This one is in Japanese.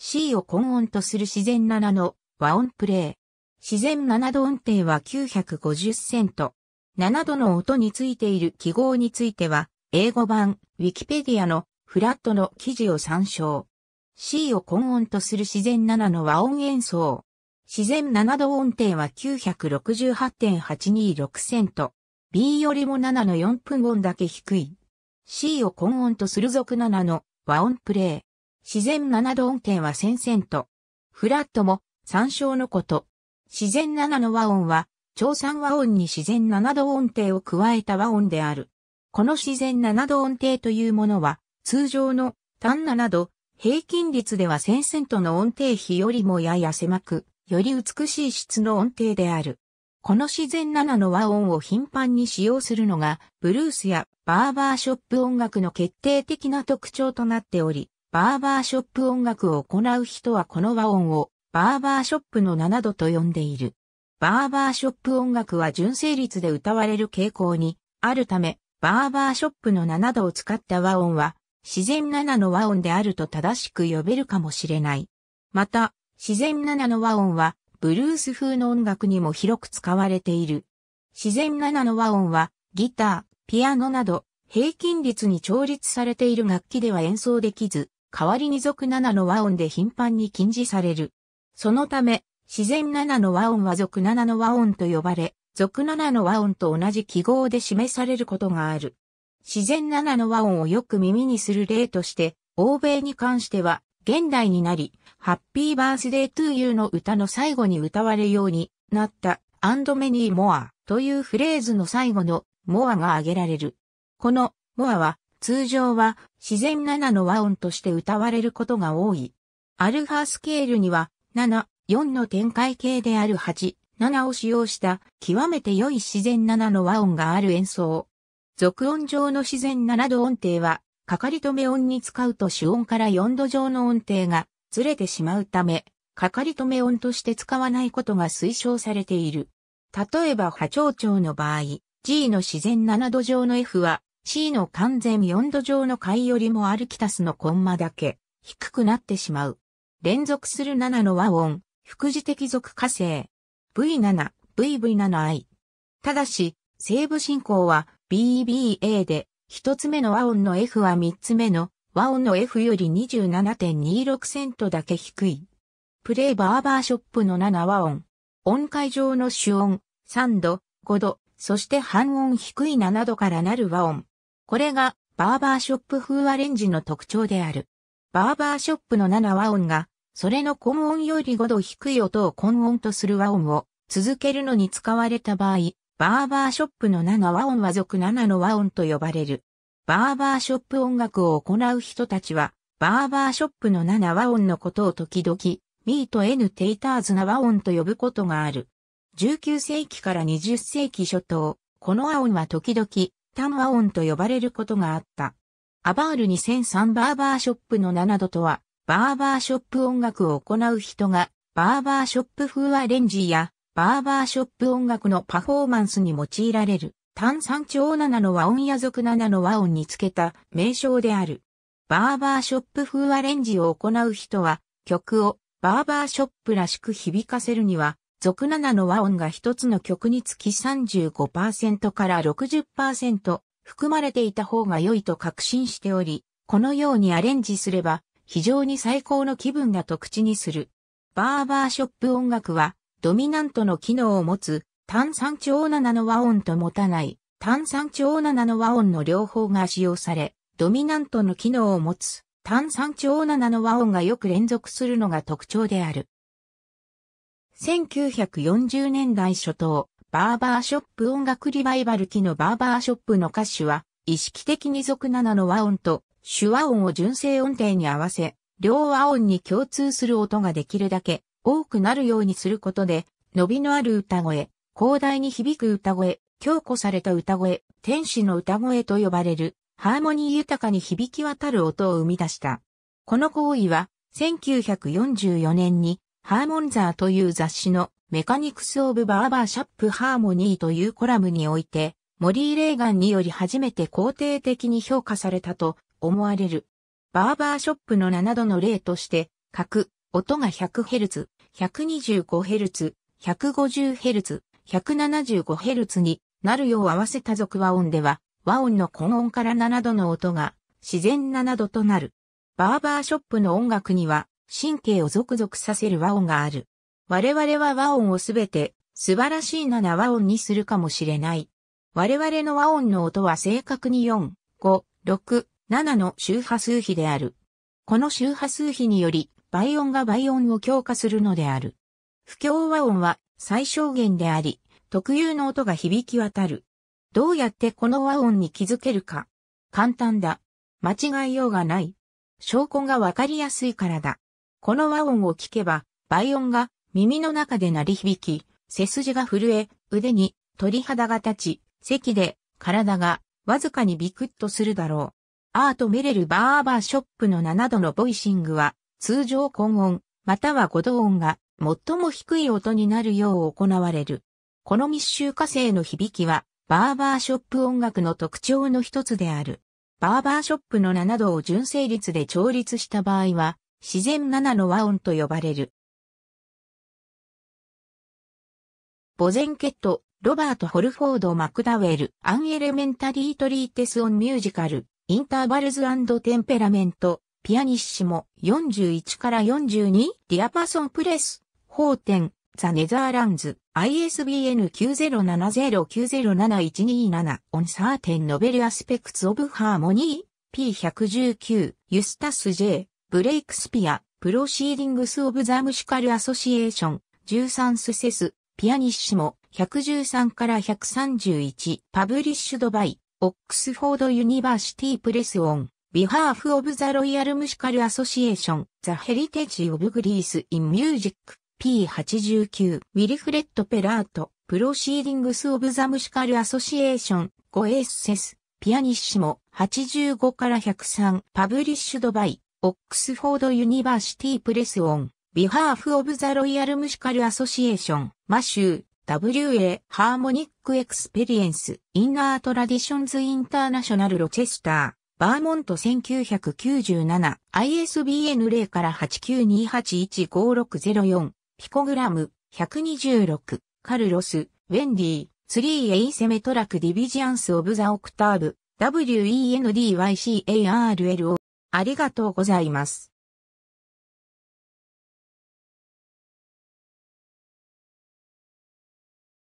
C を混音とする自然7の和音プレイ。自然7度音程は950セント。7度の音についている記号については、英語版ウィキペディアのフラットの記事を参照。C を混音とする自然7の和音演奏。自然7度音程は968.826セント。B よりも7の4分音だけ低い。C を混音とする属7の和音プレイ。自然七度音程は千セント。フラットも参照のこと。自然七の和音は、長三和音に自然七度音程を加えた和音である。この自然七度音程というものは、通常の単七度、平均率では千セントの音程比よりもやや狭く、より美しい質の音程である。この自然7の和音を頻繁に使用するのが、ブルースやバーバーショップ音楽の決定的な特徴となっており、バーバーショップ音楽を行う人はこの和音をバーバーショップの7度と呼んでいる。バーバーショップ音楽は純正率で歌われる傾向にあるため、バーバーショップの7度を使った和音は自然7の和音であると正しく呼べるかもしれない。また、自然7の和音はブルース風の音楽にも広く使われている。自然7の和音はギター、ピアノなど平均率に調律されている楽器では演奏できず、代わりに俗七の和音で頻繁に禁じされる。そのため、自然七の和音は俗七の和音と呼ばれ、俗七の和音と同じ記号で示されることがある。自然七の和音をよく耳にする例として、欧米に関しては、現代になり、ハッピーバースデートゥーユーの歌の最後に歌われようになった、アンドメニーモアというフレーズの最後のモアが挙げられる。このモアは通常は自然7の和音として歌われることが多い。アルファスケールには7、4の展開形である8、7を使用した極めて良い自然7の和音がある演奏。続音上の自然7度音程は、かかり止め音に使うと主音から4度上の音程がずれてしまうため、かかり止め音として使わないことが推奨されている。例えば波長長の場合、G の自然7度上の F は C の完全4度上の階よりもアルキタスのコンマだけ低くなってしまう。連続する7の和音、副次的属化成。V7、VV7i。ただし、西部進行は BBA で、一つ目の和音の F は三つ目の和音の F より27.26セントだけ低い。プレイバーバーショップの7和音。音階上の主音、3度、5度、そして半音低い7度からなる和音。これがバーバーショップ風アレンジの特徴である。バーバーショップの7和音が、それの根音より5度低い音を根音とする和音を続けるのに使われた場合、バーバーショップの7和音は俗7の和音と呼ばれる。バーバーショップ音楽を行う人たちは、バーバーショップの7和音のことを時々、ミートエヌ・テイターズな和音と呼ぶことがある。19世紀から20世紀初頭、この和音は時々、タワ和音と呼ばれることがあった。アバール2003バーバーショップの7度とは、バーバーショップ音楽を行う人が、バーバーショップ風アレンジや、バーバーショップ音楽のパフォーマンスに用いられる、タチ三ウ。7の和音や族7の和音につけた名称である。バーバーショップ風アレンジを行う人は、曲をバーバーショップらしく響かせるには、俗7の和音が一つの曲につき35%から60%含まれていた方が良いと確信しており、このようにアレンジすれば非常に最高の気分だと口にする。バーバーショップ音楽はドミナントの機能を持つ単三調7の和音と持たない単三調7の和音の両方が使用され、ドミナントの機能を持つ単三調7の和音がよく連続するのが特徴である。1940年代初頭、バーバーショップ音楽リバイバル期のバーバーショップの歌手は、意識的に俗なの和音と手和音を純正音程に合わせ、両和音に共通する音ができるだけ多くなるようにすることで、伸びのある歌声、広大に響く歌声、強固された歌声、天使の歌声と呼ばれる、ハーモニー豊かに響き渡る音を生み出した。この行為は、1944年にハーモンザーという雑誌のメカニクス・オブ・バーバーシャップ・ハーモニーというコラムにおいて、モリー・レーガンにより初めて肯定的に評価されたと思われる。バーバーショップの7度の例として、角、音が 100Hz、125Hz、150Hz、175Hz になるよう合わせた続和音では、和音の根音から7度の音が自然7度となる。バーバーショップの音楽には神経をゾクゾクさせる和音がある。我々は和音をすべて素晴らしい7和音にするかもしれない。我々の和音の音は正確に4、5、6、7の周波数比である。この周波数比により倍音が倍音を強化するのである。不協和音は最小限であり、特有の音が響き渡る。どうやってこの和音に気づけるか。簡単だ。間違いようがない。証拠がわかりやすいからだ。この和音を聞けば、倍音が耳の中で鳴り響き、背筋が震え、腕に鳥肌が立ち、咳で体がわずかにビクッとするだろう。アートメレルバーバーショップの7度のボイシングは、通常根音、または五度音が最も低い音になるよう行われる。この密集化成の響きは、バーバーショップ音楽の特徴の一つである。バーバーショップの7度を純正率で調律した場合は、自然7の和音と呼ばれる。ボゼンケット、ロバート・ホルフォード・マクダウェル、アンエレメンタリー・トリーテス・オン・ミュージカル、インターバルズ・テンペラメント、ピアニッシモ、41から42、ディアパソン・プレス、ホーテン、ザ・ネザーランズ、ISBN 9070907127、オン・サーテン・ノベル・アスペクツ・オブ・ハーモニー、P119、ユスタス・ J、ブレイクスピア、プロシーディングス・オブ・ザ・ムシカル・アソシエーション、13スセス、ピアニッシモ、113から131、パブリッシュドバイ、オックスフォード・ユニバーシティ・プレス・オン、ビハーフ・オブ・ザ・ロイヤル・ムシカル・アソシエーション、ザ・ヘリテージ・オブ・グリース・イン・ミュージック、P89、ウィリフレット・ペラート、プロシーディングス・オブ・ザ・ムシカル・アソシエーション、5エッセス、ピアニッシモ、85から103、パブリッシュドバイ、オックスフォード・ユニバーシティ・プレス・オン、ビハーフ・オブ・ザ・ロイヤル・ムシカル・アソシエーション、マシュー、WA ハーモニックエクスペリエンスインナートラディションズインターナショナルロチェスターバーモント1997 ISBN 0から892815604ピコグラム126カルロスウェンディツリーエイセメトラクディビジアンスオブザオクターブ WENDYCARLO ありがとうございます。